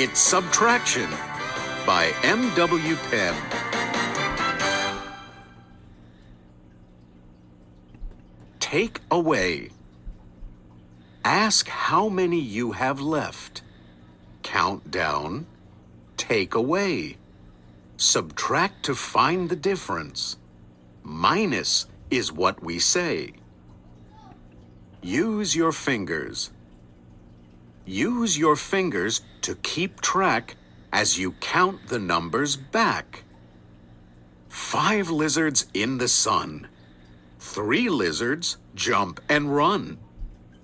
It's Subtraction by M.W. Penn. Take away. Ask how many you have left. Count down. Take away. Subtract to find the difference. Minus is what we say. Use your fingers. Use your fingers to keep track as you count the numbers back. Five lizards in the sun. Three lizards jump and run.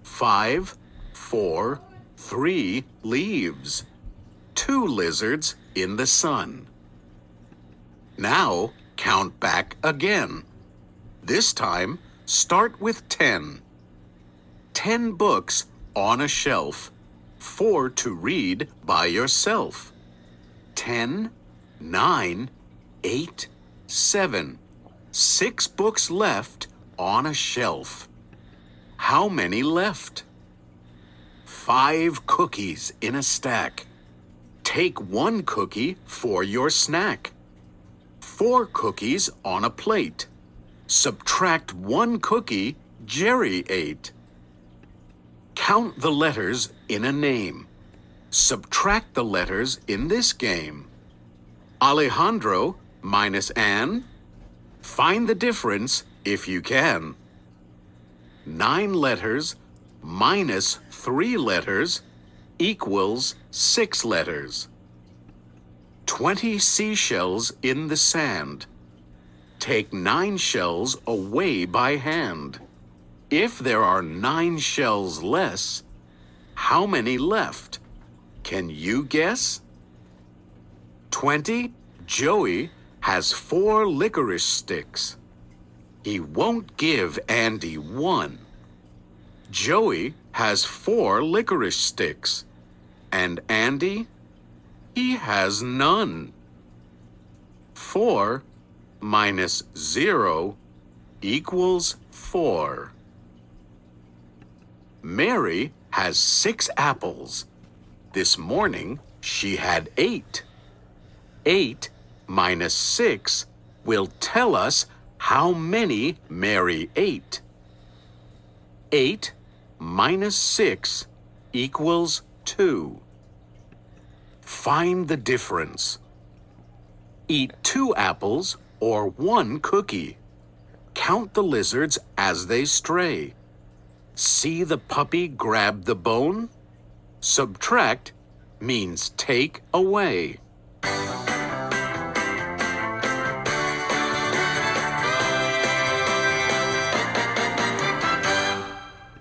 Five, four, three leaves. Two lizards in the sun. Now count back again. This time, start with 10. 10 books on a shelf. 4 to read by yourself. Ten, nine, eight, seven, six Six books left on a shelf. How many left? Five cookies in a stack. Take one cookie for your snack. Four cookies on a plate. Subtract one cookie Jerry ate. Count the letters in a name. Subtract the letters in this game. Alejandro minus Anne. Find the difference if you can. Nine letters minus three letters equals six letters. Twenty seashells in the sand. Take nine shells away by hand. If there are nine shells less, how many left? Can you guess? 20. Joey has four licorice sticks. He won't give Andy one. Joey has four licorice sticks. And Andy? He has none. Four minus zero equals four. Mary has six apples. This morning, she had eight. Eight minus six will tell us how many Mary ate. Eight minus six equals two. Find the difference. Eat two apples or one cookie. Count the lizards as they stray. See the puppy grab the bone? Subtract means take away.